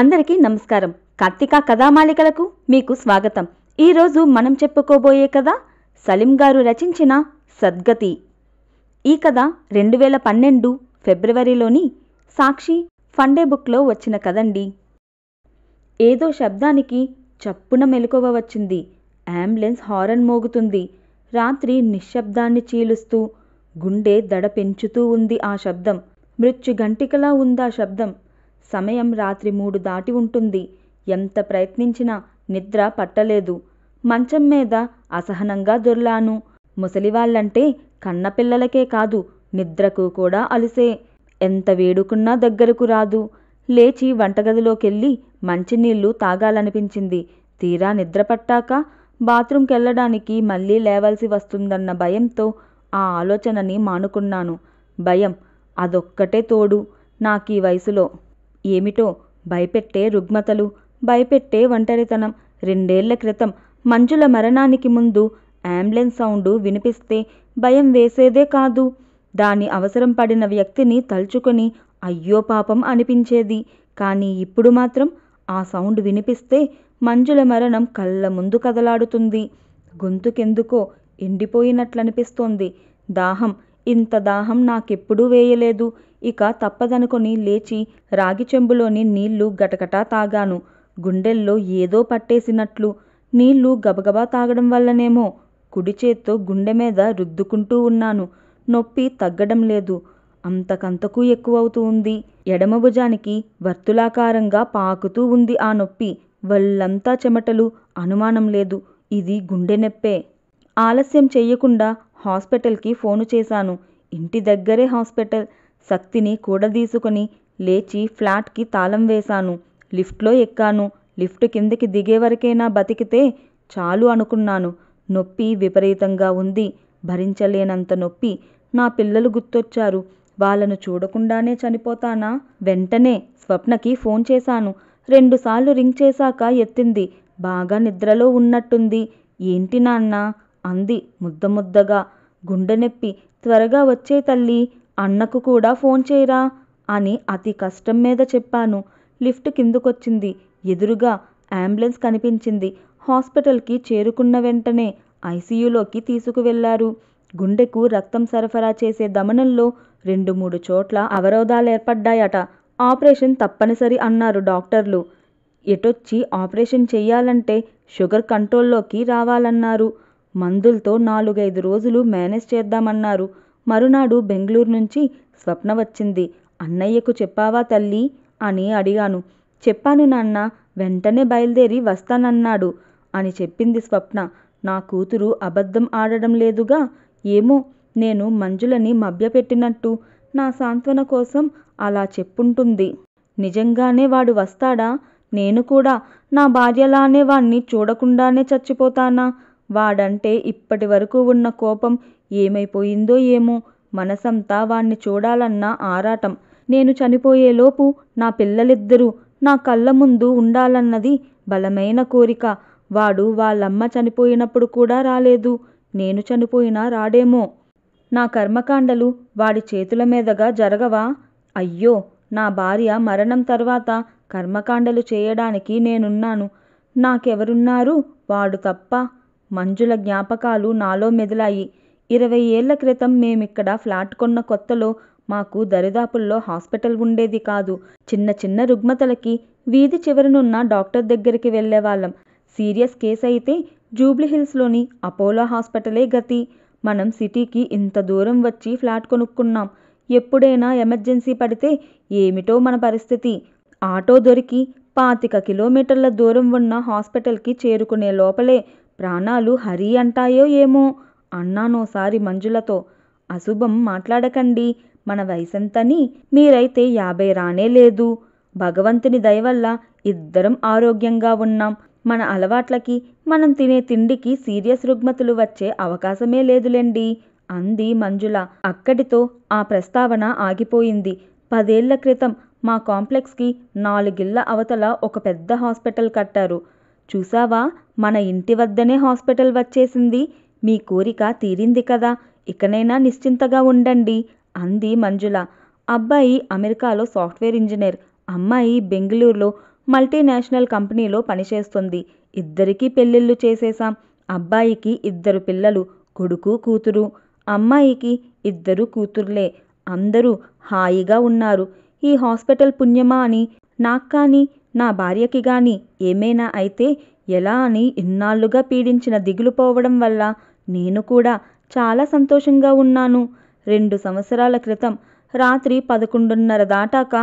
అందరికీ నమస్కారం కార్తీక కథామాలికలకు మీకు స్వాగతం ఈరోజు మనం చెప్పుకోబోయే కథ సలీం గారు రచించిన సద్గతి ఈ కథ రెండు వేల పన్నెండు ఫిబ్రవరిలోని సాక్షి ఫండే బుక్లో వచ్చిన కదండి ఏదో శబ్దానికి చప్పున మెలుకువ వచ్చింది అంబులెన్స్ హారన్ మోగుతుంది రాత్రి నిశ్శబ్దాన్ని చీలుస్తూ గుండె దడ పెంచుతూ ఉంది ఆ శబ్దం మృత్యు గంటికలా ఉందా శబ్దం సమయం రాత్రి మూడు దాటి ఉంటుంది ఎంత ప్రయత్నించినా నిద్ర పట్టలేదు మంచం మీద అసహనంగా దొర్లాను ముసలివాళ్ళంటే కన్నపిల్లలకే కాదు నిద్రకు కూడా అలిసే ఎంత వేడుకున్నా దగ్గరకు రాదు లేచి వంటగదిలోకెళ్ళి మంచినీళ్లు తాగాలనిపించింది తీరా నిద్రపట్టాక బాత్రూంకెళ్ళడానికి మళ్ళీ లేవాల్సి వస్తుందన్న భయంతో ఆ ఆలోచనని మానుకున్నాను భయం అదొక్కటే తోడు నాకీ వయసులో ఏమిటో భయపెట్టే రుగ్మతలు భయపెట్టే ఒంటరితనం రెండేళ్ల క్రితం మంజుల మరణానికి ముందు అంబులెన్స్ సౌండ్ వినిపిస్తే భయం వేసేదే కాదు దాని అవసరం పడిన వ్యక్తిని తలుచుకొని అయ్యో పాపం అనిపించేది కానీ ఇప్పుడు మాత్రం ఆ సౌండ్ వినిపిస్తే మంజుల మరణం కళ్ళ ముందు కదలాడుతుంది గొంతుకెందుకో ఎండిపోయినట్లనిపిస్తోంది దాహం ఇంత దాహం నాకెప్పుడూ వేయలేదు ఇక తప్పదనుకొని లేచి రాగి చెంబులోని నీళ్లు గటగటా తాగాను గుండెల్లో ఏదో పట్టేసినట్లు నీళ్లు గబగబా తాగడం వల్లనేమో కుడి చేత్తో గుండె మీద రుద్దుకుంటూ ఉన్నాను నొప్పి తగ్గడం లేదు అంతకంతకు ఎక్కువవుతూ ఉంది ఎడమ భుజానికి వర్తులాకారంగా పాకుతూ ఉంది ఆ నొప్పి వాళ్ళంతా చెమటలు అనుమానం లేదు ఇది గుండె నొప్పే ఆలస్యం చేయకుండా హాస్పిటల్కి ఫోను చేశాను ఇంటి దగ్గరే హాస్పిటల్ శక్తిని కూడదీసుకుని లేచి ఫ్లాట్కి తాళం వేశాను లిఫ్ట్లో ఎక్కాను లిఫ్ట్ కిందికి దిగేవరకైనా బతికితే చాలు అనుకున్నాను నొప్పి విపరీతంగా ఉంది భరించలేనంత నొప్పి నా పిల్లలు గుర్తొచ్చారు వాళ్ళను చూడకుండానే చనిపోతానా వెంటనే స్వప్నకి ఫోన్ చేశాను రెండుసార్లు రింగ్ చేశాక ఎత్తింది బాగా నిద్రలో ఉన్నట్టుంది ఏంటి నాన్న అంది ముద్ద ముద్దగా గుండె నొప్పి త్వరగా వచ్చే తల్లి అన్నకు కూడా ఫోన్ చేయరా అని అతి కష్టం మీద చెప్పాను లిఫ్ట్ కిందకొచ్చింది ఎదురుగా అంబులెన్స్ కనిపించింది హాస్పిటల్కి చేరుకున్న వెంటనే ఐసీయూలోకి తీసుకువెళ్లారు గుండెకు రక్తం సరఫరా చేసే దమనంలో రెండు మూడు చోట్ల అవరోధాలు ఏర్పడ్డాయట ఆపరేషన్ తప్పనిసరి అన్నారు డాక్టర్లు ఎటొచ్చి ఆపరేషన్ చెయ్యాలంటే షుగర్ కంట్రోల్లోకి రావాలన్నారు మందులతో నాలుగైదు రోజులు మేనేజ్ చేద్దామన్నారు మరునాడు బెంగళూరు నుంచి స్వప్న వచ్చింది అన్నయ్యకు చెప్పావా తల్లి అని అడిగాను చెప్పాను నాన్న వెంటనే బయలుదేరి వస్తానన్నాడు అని చెప్పింది స్వప్న నా కూతురు అబద్ధం ఆడడం లేదుగా ఏమో నేను మంజులని మభ్యపెట్టినట్టు నా సాంత్వన కోసం అలా చెప్పుంటుంది నిజంగానే వాడు వస్తాడా నేను కూడా నా భార్యలానే వాణ్ణి చూడకుండానే చచ్చిపోతానా వాడంటే ఇప్పటి వరకు ఉన్న కోపం ఏమైపోయిందో ఏమో మనసంతా వాణ్ణి చూడాలన్న ఆరాటం నేను చనిపోయేలోపు నా పిల్లలిద్దరూ నా కళ్ళ ముందు ఉండాలన్నది బలమైన కోరిక వాడు వాళ్ళమ్మ చనిపోయినప్పుడు కూడా రాలేదు నేను చనిపోయినా రాడేమో నా కర్మకాండలు వాడి చేతుల మీదగా జరగవా అయ్యో నా భార్య మరణం తర్వాత కర్మకాండలు చేయడానికి నేనున్నాను నాకెవరున్నారు వాడు తప్ప మంజుల జ్ఞాపకాలు నాలో మెదిలాయి ఇరవై ఏళ్ల క్రితం మేమిక్కడ ఫ్లాట్ కొన్న కొత్తలో మాకు దరిదాపుల్లో హాస్పిటల్ ఉండేది కాదు చిన్న చిన్న రుగ్మతలకి వీధి చివరనున్న డాక్టర్ దగ్గరికి వెళ్ళేవాళ్ళం సీరియస్ కేసు అయితే జూబ్లీహిల్స్లోని అపోలో హాస్పిటలే గతి మనం సిటీకి ఇంత దూరం వచ్చి ఫ్లాట్ కొనుక్కున్నాం ఎప్పుడైనా ఎమర్జెన్సీ పడితే ఏమిటో మన పరిస్థితి ఆటో దొరికి పాతిక కిలోమీటర్ల దూరం ఉన్న హాస్పిటల్కి చేరుకునే లోపలే ప్రాణాలు హరి అంటాయో ఏమో అన్నానోసారి మంజులతో అశుభం మాట్లాడకండి మన వయసెంతని మీరైతే యాభై రానే లేదు భగవంతుని దయవల్ల ఇద్దరం ఆరోగ్యంగా ఉన్నాం మన అలవాట్లకి మనం తినే తిండికి సీరియస్ రుగ్మతులు వచ్చే అవకాశమే లేదులేండి అంది మంజుల అక్కడితో ఆ ప్రస్తావన ఆగిపోయింది పదేళ్ల క్రితం మా కాంప్లెక్స్కి నాలుగిళ్ల అవతల ఒక పెద్ద హాస్పిటల్ కట్టారు చూసావా మన ఇంటి వద్దనే హాస్పిటల్ వచ్చేసింది మీ కోరిక తీరింది కదా ఇకనైనా నిశ్చింతగా ఉండండి అంది మంజుల అబ్బాయి అమెరికాలో సాఫ్ట్వేర్ ఇంజనీర్ అమ్మాయి బెంగళూరులో మల్టీనేషనల్ కంపెనీలో పనిచేస్తుంది ఇద్దరికీ పెళ్ళిళ్ళు చేసేశాం అబ్బాయికి ఇద్దరు పిల్లలు కొడుకు కూతురు అమ్మాయికి ఇద్దరు కూతుర్లే అందరూ హాయిగా ఉన్నారు ఈ హాస్పిటల్ పుణ్యమా అని నాకు కానీ నా భార్యకి కానీ ఏమైనా అయితే ఎలా అని ఇన్నాళ్లుగా పీడించిన దిగులు పోవడం వల్ల నేను కూడా చాలా సంతోషంగా ఉన్నాను రెండు సంవత్సరాల క్రితం రాత్రి పదకొండున్నర దాటాక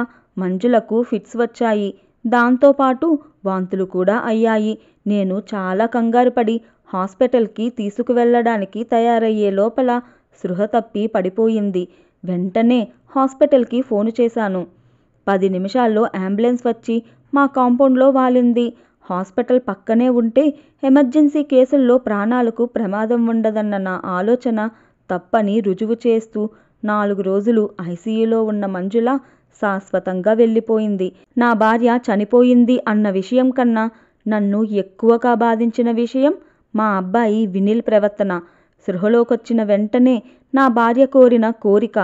మంజులకు ఫిట్స్ వచ్చాయి దాంతోపాటు వాంతులు కూడా అయ్యాయి నేను చాలా కంగారుపడి హాస్పిటల్కి తీసుకువెళ్ళడానికి తయారయ్యే లోపల సృహ తప్పి పడిపోయింది వెంటనే హాస్పిటల్కి ఫోను చేశాను పది నిమిషాల్లో అంబులెన్స్ వచ్చి మా కాంపౌండ్లో వాలింది హాస్పిటల్ పక్కనే ఉంటే ఎమర్జెన్సీ కేసుల్లో ప్రాణాలకు ప్రమాదం ఉండదన్న నా ఆలోచన తప్పని రుజువు చేస్తూ నాలుగు రోజులు ఐసీయూలో ఉన్న మంజుల శాశ్వతంగా వెళ్ళిపోయింది నా భార్య చనిపోయింది అన్న విషయం కన్నా నన్ను ఎక్కువగా బాధించిన విషయం మా అబ్బాయి వినిల్ ప్రవర్తన సృహలోకొచ్చిన వెంటనే నా భార్య కోరిన కోరిక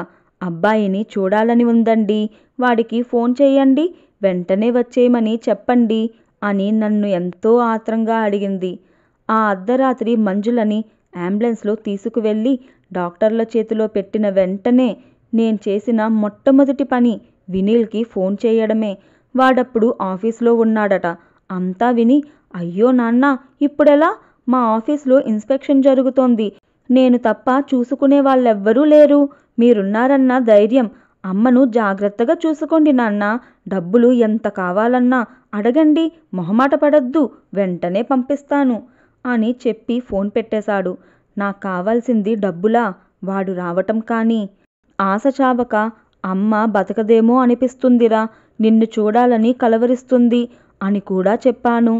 అబ్బాయిని చూడాలని ఉందండి వాడికి ఫోన్ చేయండి వెంటనే వచ్చేయమని చెప్పండి అని నన్ను ఎంతో ఆత్రంగా అడిగింది ఆ అర్ధరాత్రి మంజులని అంబులెన్స్లో తీసుకువెళ్ళి డాక్టర్ల చేతిలో పెట్టిన వెంటనే నేను చేసిన మొట్టమొదటి పని వినీల్కి ఫోన్ చేయడమే వాడప్పుడు ఆఫీస్లో ఉన్నాడట అంతా విని అయ్యో నాన్న ఇప్పుడెలా మా ఆఫీస్లో ఇన్స్పెక్షన్ జరుగుతోంది నేను తప్ప చూసుకునే వాళ్ళెవ్వరూ లేరు మీరున్నారన్న ధైర్యం అమ్మను జాగ్రత్తగా చూసుకోండి నాన్న డబ్బులు ఎంత కావాలన్నా అడగండి మొహమాట పడద్దు వెంటనే పంపిస్తాను అని చెప్పి ఫోన్ పెట్టేశాడు నాకు కావాల్సింది డబ్బులా వాడు రావటం కానీ ఆశ చావక అమ్మ బతకదేమో అనిపిస్తుందిరా నిన్ను చూడాలని కలవరిస్తుంది అని కూడా చెప్పాను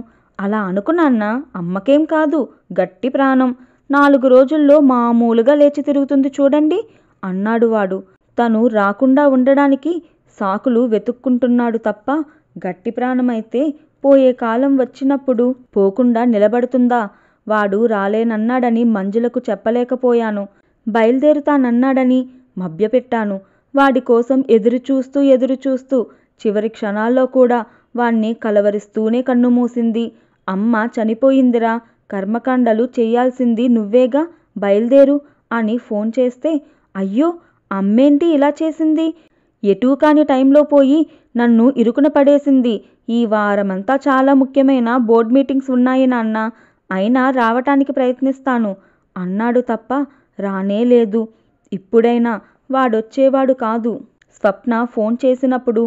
అలా అనుకున్నాన్న అమ్మకేం కాదు గట్టి ప్రాణం నాలుగు రోజుల్లో మామూలుగా లేచి తిరుగుతుంది చూడండి అన్నాడు వాడు తను రాకుండా ఉండడానికి సాకులు వెతుక్కుంటున్నాడు తప్ప గట్టి ప్రాణమైతే పోయే కాలం వచ్చినప్పుడు పోకుండా నిలబడుతుందా వాడు రాలేనన్నాడని మంజులకు చెప్పలేకపోయాను బయలుదేరుతానన్నాడని మభ్యపెట్టాను వాడి కోసం ఎదురుచూస్తూ ఎదురుచూస్తూ చివరి క్షణాల్లో కూడా వాణ్ణి కలవరిస్తూనే కన్నుమూసింది అమ్మ చనిపోయిందిరా కర్మకాండలు చేయాల్సింది నువ్వేగా బయలుదేరు అని ఫోన్ చేస్తే అయ్యో అమ్మేంటి ఇలా చేసింది ఎటూ కాని టైంలో పోయి నన్ను ఇరుకున పడేసింది ఈ వారమంతా చాలా ముఖ్యమైన బోర్డ్ మీటింగ్స్ ఉన్నాయి నాన్న అయినా రావటానికి ప్రయత్నిస్తాను అన్నాడు తప్ప రానే లేదు ఇప్పుడైనా వాడొచ్చేవాడు కాదు స్వప్న ఫోన్ చేసినప్పుడు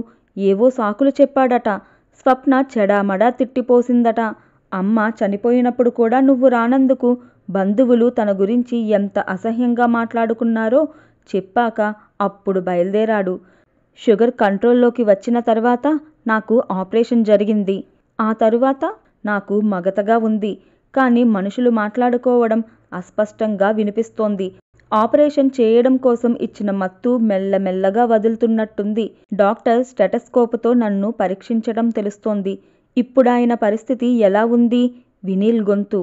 ఏవో సాకులు చెప్పాడట స్వప్న చెడామడా తిట్టిపోసిందట అమ్మ చనిపోయినప్పుడు కూడా నువ్వు రానందుకు బంధువులు తన గురించి ఎంత అసహ్యంగా మాట్లాడుకున్నారో చెప్పాక అప్పుడు బయలుదేరాడు షుగర్ కంట్రోల్లోకి వచ్చిన తర్వాత నాకు ఆపరేషన్ జరిగింది ఆ తరువాత నాకు మగతగా ఉంది కానీ మనుషులు మాట్లాడుకోవడం అస్పష్టంగా వినిపిస్తోంది ఆపరేషన్ చేయడం కోసం ఇచ్చిన మత్తు మెల్లమెల్లగా వదులుతున్నట్టుంది డాక్టర్ స్టెటస్కోపుతో నన్ను పరీక్షించడం తెలుస్తోంది ఇప్పుడాయన పరిస్థితి ఎలా ఉంది వినీల్ గొంతు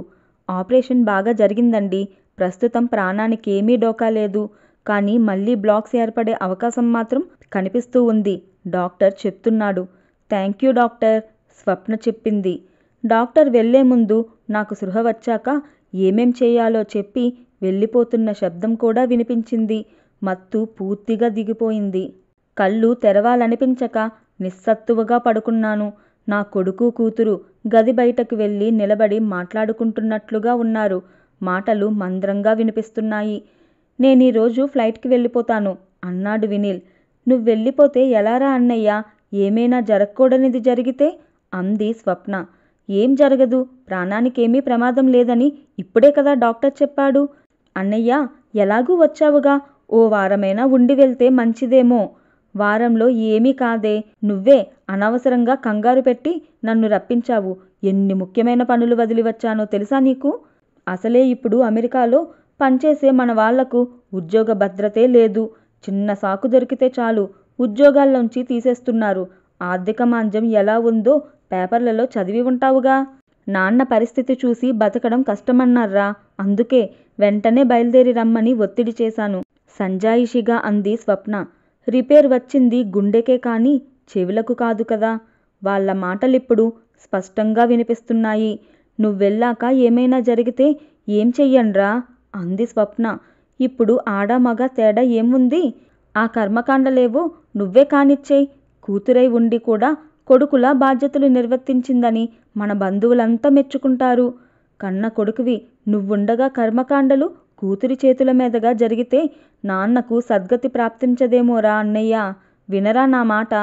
ఆపరేషన్ బాగా జరిగిందండి ప్రస్తుతం ప్రాణానికేమీ డోకా లేదు కానీ మళ్ళీ బ్లాక్స్ ఏర్పడే అవకాశం మాత్రం కనిపిస్తూ ఉంది డాక్టర్ చెప్తున్నాడు థ్యాంక్ యూ డాక్టర్ స్వప్న చెప్పింది డాక్టర్ వెళ్లే ముందు నాకు సృహ వచ్చాక ఏమేం చేయాలో చెప్పి వెళ్ళిపోతున్న శబ్దం కూడా వినిపించింది మత్తు పూర్తిగా దిగిపోయింది కళ్ళు తెరవాలనిపించక నిస్సత్తువగా పడుకున్నాను నా కొడుకు కూతురు గది బయటకు వెళ్ళి నిలబడి మాట్లాడుకుంటున్నట్లుగా ఉన్నారు మాటలు మంద్రంగా వినిపిస్తున్నాయి నేను ఈరోజు ఫ్లైట్కి వెళ్ళిపోతాను అన్నాడు వినీల్ నువ్వు వెళ్ళిపోతే ఎలారా అన్నయ్య ఏమైనా జరగకూడనిది జరిగితే అంది స్వప్న ఏం జరగదు ప్రాణానికేమీ ప్రమాదం లేదని ఇప్పుడే కదా డాక్టర్ చెప్పాడు అన్నయ్య ఎలాగూ వచ్చావుగా ఓ వారమైనా ఉండి వెళ్తే మంచిదేమో వారంలో ఏమీ కాదే నువ్వే అనవసరంగా కంగారు పెట్టి నన్ను రప్పించావు ఎన్ని ముఖ్యమైన పనులు వదిలి వచ్చానో తెలుసా నీకు అసలే ఇప్పుడు అమెరికాలో పనిచేసే మన వాళ్లకు ఉద్యోగ భద్రతే లేదు చిన్న సాకు దొరికితే చాలు ఉద్యోగాల్లోంచి తీసేస్తున్నారు ఆర్థిక మాంద్యం ఎలా ఉందో పేపర్లలో చదివి ఉంటావుగా నాన్న పరిస్థితి చూసి బతకడం కష్టమన్నారా అందుకే వెంటనే బయలుదేరి రమ్మని ఒత్తిడి చేశాను సంజాయిషిగా అంది స్వప్న రిపేర్ వచ్చింది గుండెకే కానీ చెవులకు కాదు కదా వాళ్ళ మాటలిప్పుడు స్పష్టంగా వినిపిస్తున్నాయి నువ్వెళ్ళాక ఏమైనా జరిగితే ఏం చెయ్యండ్రా అంది స్వప్న ఇప్పుడు ఆడామగ తేడా ఏముంది ఆ కర్మకాండలేవో నువ్వే కానిచ్చే కూతురై ఉండి కూడా కొడుకుల బాధ్యతలు నిర్వర్తించిందని మన బంధువులంతా మెచ్చుకుంటారు కన్న కొడుకువి నువ్వుండగా కర్మకాండలు కూతురి చేతుల మీదగా జరిగితే నాన్నకు సద్గతి ప్రాప్తించదేమోరా అన్నయ్య వినరా నా మాట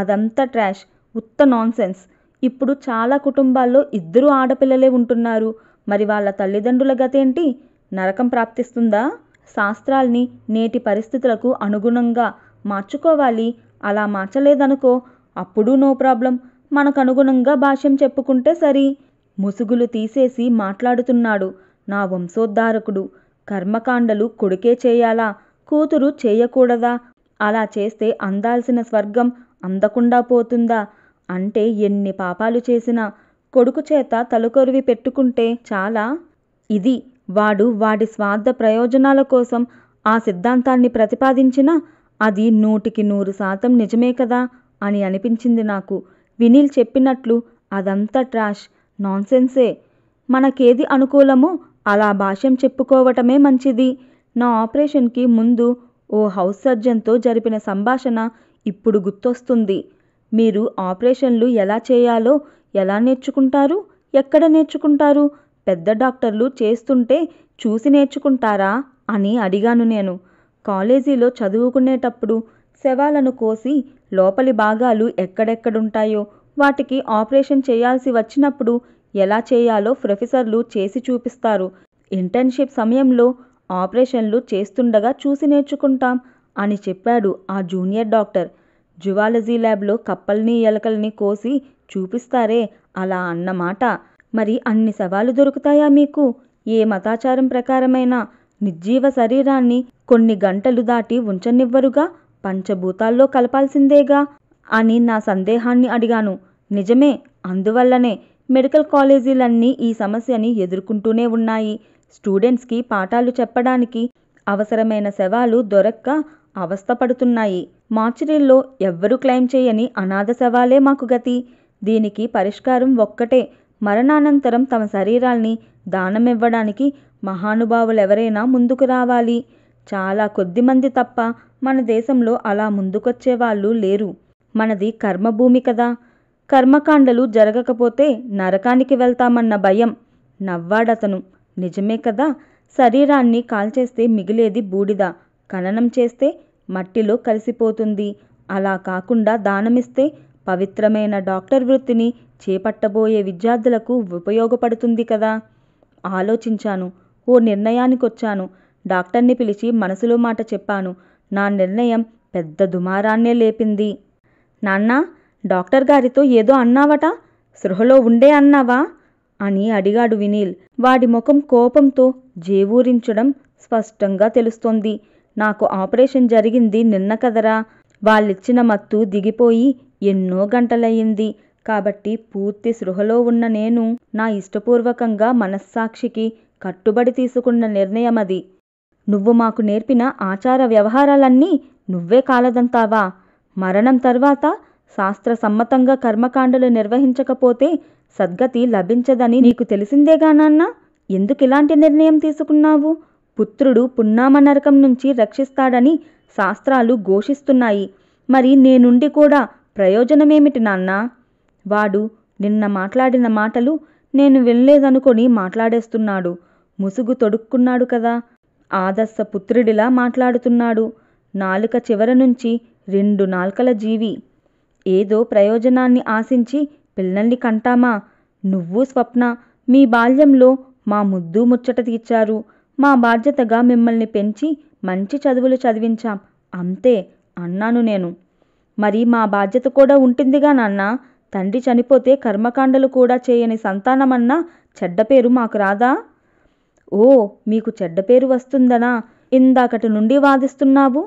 అదంతా ట్రాష్ ఉత్త నాన్సెన్స్ ఇప్పుడు చాలా కుటుంబాల్లో ఇద్దరు ఆడపిల్లలే ఉంటున్నారు మరి వాళ్ళ తల్లిదండ్రుల గతేంటి నరకం ప్రాప్తిస్తుందా శాస్త్రాల్ని నేటి పరిస్థితులకు అనుగుణంగా మార్చుకోవాలి అలా మార్చలేదనుకో అప్పుడు నో ప్రాబ్లం మనకు అనుగుణంగా భాష్యం చెప్పుకుంటే సరి ముసుగులు తీసేసి మాట్లాడుతున్నాడు నా వంశోద్ధారకుడు కర్మకాండలు కొడుకే చేయాలా కూతురు చేయకూడదా అలా చేస్తే అందాల్సిన స్వర్గం అందకుండా పోతుందా అంటే ఎన్ని పాపాలు చేసినా కొడుకు చేత తలుకొరివి పెట్టుకుంటే చాలా ఇది వాడు వాడి స్వార్థ ప్రయోజనాల కోసం ఆ సిద్ధాంతాన్ని ప్రతిపాదించినా అది నూటికి నూరు శాతం నిజమే కదా అని అనిపించింది నాకు వినీల్ చెప్పినట్లు అదంతా ట్రాష్ నాన్సెన్సే మనకేది అనుకూలమో అలా భాష్యం చెప్పుకోవటమే మంచిది నా ఆపరేషన్కి ముందు ఓ హౌస్ సర్జన్తో జరిపిన సంభాషణ ఇప్పుడు గుర్తొస్తుంది మీరు ఆపరేషన్లు ఎలా చేయాలో ఎలా నేర్చుకుంటారు ఎక్కడ నేర్చుకుంటారు పెద్ద డాక్టర్లు చేస్తుంటే చూసి నేర్చుకుంటారా అని అడిగాను నేను కాలేజీలో చదువుకునేటప్పుడు శవాలను కోసి లోపలి భాగాలు ఎక్కడెక్కడుంటాయో వాటికి ఆపరేషన్ చేయాల్సి వచ్చినప్పుడు ఎలా చేయాలో ప్రొఫెసర్లు చేసి చూపిస్తారు ఇంటర్న్షిప్ సమయంలో ఆపరేషన్లు చేస్తుండగా చూసి నేర్చుకుంటాం అని చెప్పాడు ఆ జూనియర్ డాక్టర్ జువాలజీ ల్యాబ్లో కప్పల్ని ఎలకల్ని కోసి చూపిస్తారే అలా అన్నమాట మరి అన్ని సవాలు దొరుకుతాయా మీకు ఏ మతాచారం ప్రకారమైన నిర్జీవ శరీరాన్ని కొన్ని గంటలు దాటి ఉంచనివ్వరుగా పంచభూతాల్లో కలపాల్సిందేగా అని నా సందేహాన్ని అడిగాను నిజమే అందువల్లనే మెడికల్ కాలేజీలన్నీ ఈ సమస్యని ఎదుర్కొంటూనే ఉన్నాయి స్టూడెంట్స్కి పాఠాలు చెప్పడానికి అవసరమైన శవాలు దొరక్క అవస్థపడుతున్నాయి మార్చిరీల్లో ఎవ్వరూ క్లెయిమ్ చేయని అనాథ శవాలే మాకు గతి దీనికి పరిష్కారం ఒక్కటే మరణానంతరం తమ శరీరాల్ని దానమివ్వడానికి మహానుభావులెవరైనా ముందుకు రావాలి చాలా కొద్దిమంది తప్ప మన దేశంలో అలా ముందుకొచ్చే వాళ్ళు లేరు మనది కర్మభూమి కదా కర్మకాండలు జరగకపోతే నరకానికి వెళ్తామన్న భయం నవ్వాడతను నిజమే కదా శరీరాన్ని కాల్చేస్తే మిగిలేది బూడిద ఖననం చేస్తే మట్టిలో కలిసిపోతుంది అలా కాకుండా దానమిస్తే పవిత్రమైన డాక్టర్ వృత్తిని చేపట్టబోయే విద్యార్థులకు ఉపయోగపడుతుంది కదా ఆలోచించాను ఓ నిర్ణయానికొచ్చాను డాక్టర్ని పిలిచి మనసులో మాట చెప్పాను నా నిర్ణయం పెద్ద దుమారాన్నే లేపింది నాన్న డాక్టర్ గారితో ఏదో అన్నావట సృహలో ఉండే అన్నావా అని అడిగాడు వినీల్ వాడి ముఖం కోపంతో జేవూరించడం స్పష్టంగా తెలుస్తోంది నాకు ఆపరేషన్ జరిగింది నిన్న కదరా వాళ్ళిచ్చిన మత్తు దిగిపోయి ఎన్నో గంటలయ్యింది కాబట్టి పూర్తి స్పృహలో ఉన్న నేను నా ఇష్టపూర్వకంగా మనస్సాక్షికి కట్టుబడి తీసుకున్న నిర్ణయమది నువ్వు మాకు నేర్పిన ఆచార వ్యవహారాలన్నీ నువ్వే కాలదంతావా మరణం తర్వాత శాస్త్ర సమ్మతంగా కర్మకాండలు నిర్వహించకపోతే సద్గతి లభించదని నీకు తెలిసిందేగా నాన్న ఎందుకు ఇలాంటి నిర్ణయం తీసుకున్నావు పుత్రుడు పున్నామనరకం నుంచి రక్షిస్తాడని శాస్త్రాలు ఘోషిస్తున్నాయి మరి నేనుండి కూడా ప్రయోజనమేమిటి నాన్నా వాడు నిన్న మాట్లాడిన మాటలు నేను వినలేదనుకొని మాట్లాడేస్తున్నాడు ముసుగు తొడుక్కున్నాడు కదా ఆదర్శ పుత్రుడిలా మాట్లాడుతున్నాడు నాలుక చివర నుంచి రెండు నాల్కల జీవి ఏదో ప్రయోజనాన్ని ఆశించి పిల్లల్ని కంటామా నువ్వు స్వప్న మీ బాల్యంలో మా ముద్దు ముచ్చట తీర్చారు మా బాధ్యతగా మిమ్మల్ని పెంచి మంచి చదువులు చదివించాం అంతే అన్నాను నేను మరి మా బాధ్యత కూడా ఉంటుందిగా నాన్న తండ్రి చనిపోతే కర్మకాండలు కూడా చేయని సంతానమన్నా చెడ్డ పేరు మాకు రాదా ఓ మీకు చెడ్డ పేరు వస్తుందనా ఇందాకటి నుండి వాదిస్తున్నావు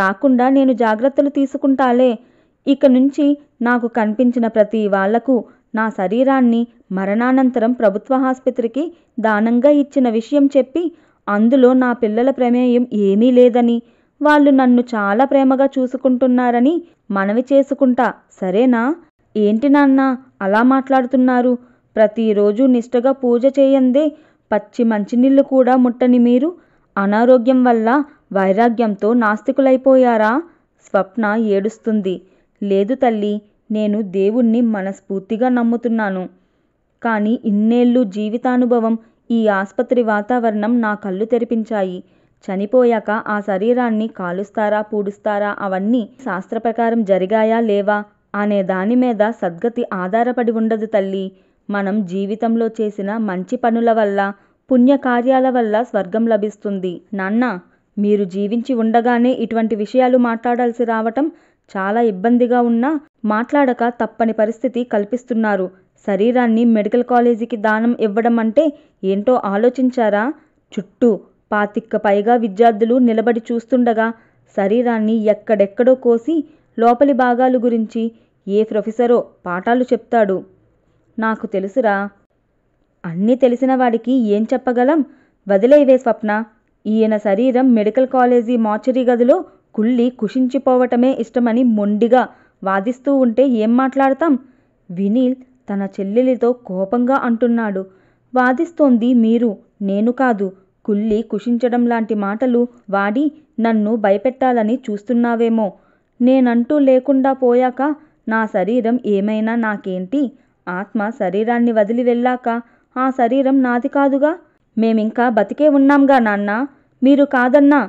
రాకుండా నేను జాగ్రత్తలు తీసుకుంటాలే ఇక నుంచి నాకు కనిపించిన ప్రతి వాళ్లకు నా శరీరాన్ని మరణానంతరం ప్రభుత్వ ఆసుపత్రికి దానంగా ఇచ్చిన విషయం చెప్పి అందులో నా పిల్లల ప్రమేయం ఏమీ లేదని వాళ్ళు నన్ను చాలా ప్రేమగా చూసుకుంటున్నారని మనవి చేసుకుంటా సరేనా ఏంటి నాన్న అలా మాట్లాడుతున్నారు ప్రతిరోజు నిష్టగా పూజ చేయందే పచ్చి మంచినీళ్ళు కూడా ముట్టని మీరు అనారోగ్యం వల్ల వైరాగ్యంతో నాస్తికులైపోయారా స్వప్న ఏడుస్తుంది లేదు తల్లి నేను దేవుణ్ణి మనస్ఫూర్తిగా నమ్ముతున్నాను కానీ ఇన్నేళ్ళు జీవితానుభవం ఈ ఆసుపత్రి వాతావరణం నా కళ్ళు తెరిపించాయి చనిపోయాక ఆ శరీరాన్ని కాలుస్తారా పూడుస్తారా అవన్నీ శాస్త్ర ప్రకారం జరిగాయా లేవా అనే దాని మీద సద్గతి ఆధారపడి ఉండదు తల్లి మనం జీవితంలో చేసిన మంచి పనుల వల్ల పుణ్యకార్యాల వల్ల స్వర్గం లభిస్తుంది నాన్న మీరు జీవించి ఉండగానే ఇటువంటి విషయాలు మాట్లాడాల్సి రావటం చాలా ఇబ్బందిగా ఉన్నా మాట్లాడక తప్పని పరిస్థితి కల్పిస్తున్నారు శరీరాన్ని మెడికల్ కాలేజీకి దానం ఇవ్వడం అంటే ఏంటో ఆలోచించారా చుట్టూ పాతిక్క పైగా విద్యార్థులు నిలబడి చూస్తుండగా శరీరాన్ని ఎక్కడెక్కడో కోసి లోపలి భాగాలు గురించి ఏ ప్రొఫెసరో పాఠాలు చెప్తాడు నాకు తెలుసురా అన్నీ తెలిసిన వాడికి ఏం చెప్పగలం వదిలేవే స్వప్న ఈయన శరీరం మెడికల్ కాలేజీ మార్చరీ గదిలో కుళ్ళి కుషించిపోవటమే ఇష్టమని మొండిగా వాదిస్తూ ఉంటే ఏం మాట్లాడతాం వినీల్ తన చెల్లెలితో కోపంగా అంటున్నాడు వాదిస్తోంది మీరు నేను కాదు కుల్లి కుషించడం లాంటి మాటలు వాడి నన్ను భయపెట్టాలని చూస్తున్నావేమో నేనంటూ లేకుండా పోయాక నా శరీరం ఏమైనా నాకేంటి ఆత్మ శరీరాన్ని వదిలి వెళ్ళాక ఆ శరీరం నాది కాదుగా మేమింకా బతికే ఉన్నాంగా నాన్న మీరు కాదన్నా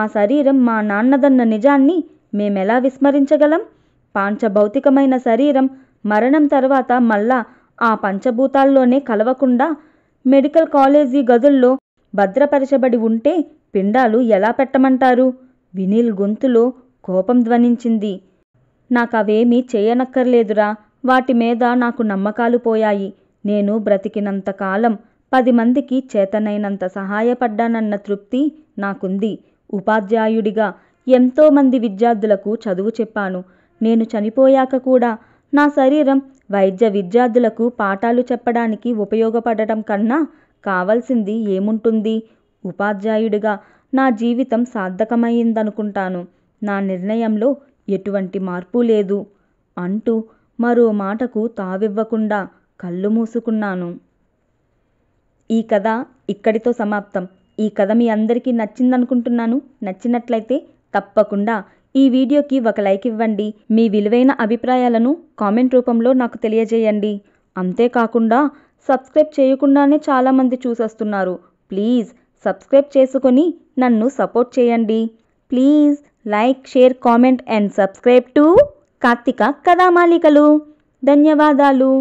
ఆ శరీరం మా నాన్నదన్న నిజాన్ని మేమెలా విస్మరించగలం పాంచభౌతికమైన శరీరం మరణం తర్వాత మళ్ళా ఆ పంచభూతాల్లోనే కలవకుండా మెడికల్ కాలేజీ గదుల్లో భద్రపరచబడి ఉంటే పిండాలు ఎలా పెట్టమంటారు వినీల్ గొంతులో కోపం ధ్వనించింది నాకవేమీ చేయనక్కర్లేదురా వాటి మీద నాకు నమ్మకాలు పోయాయి నేను బ్రతికినంతకాలం పది మందికి చేతనైనంత సహాయపడ్డానన్న తృప్తి నాకుంది ఉపాధ్యాయుడిగా ఎంతోమంది విద్యార్థులకు చదువు చెప్పాను నేను చనిపోయాక కూడా నా శరీరం వైద్య విద్యార్థులకు పాఠాలు చెప్పడానికి ఉపయోగపడటం కన్నా కావలసింది ఏముంటుంది ఉపాధ్యాయుడిగా నా జీవితం సార్థకమైందనుకుంటాను నా నిర్ణయంలో ఎటువంటి మార్పు లేదు అంటూ మరో మాటకు తావివ్వకుండా కళ్ళు మూసుకున్నాను ఈ కథ ఇక్కడితో సమాప్తం ఈ కథ మీ అందరికీ నచ్చిందనుకుంటున్నాను నచ్చినట్లయితే తప్పకుండా ఈ వీడియోకి ఒక లైక్ ఇవ్వండి మీ విలువైన అభిప్రాయాలను కామెంట్ రూపంలో నాకు తెలియజేయండి అంతేకాకుండా సబ్స్క్రైబ్ చేయకుండానే చాలామంది చూసేస్తున్నారు ప్లీజ్ సబ్స్క్రైబ్ చేసుకొని నన్ను సపోర్ట్ చేయండి please like share comment and subscribe to Karthika కథామాలికలు ధన్యవాదాలు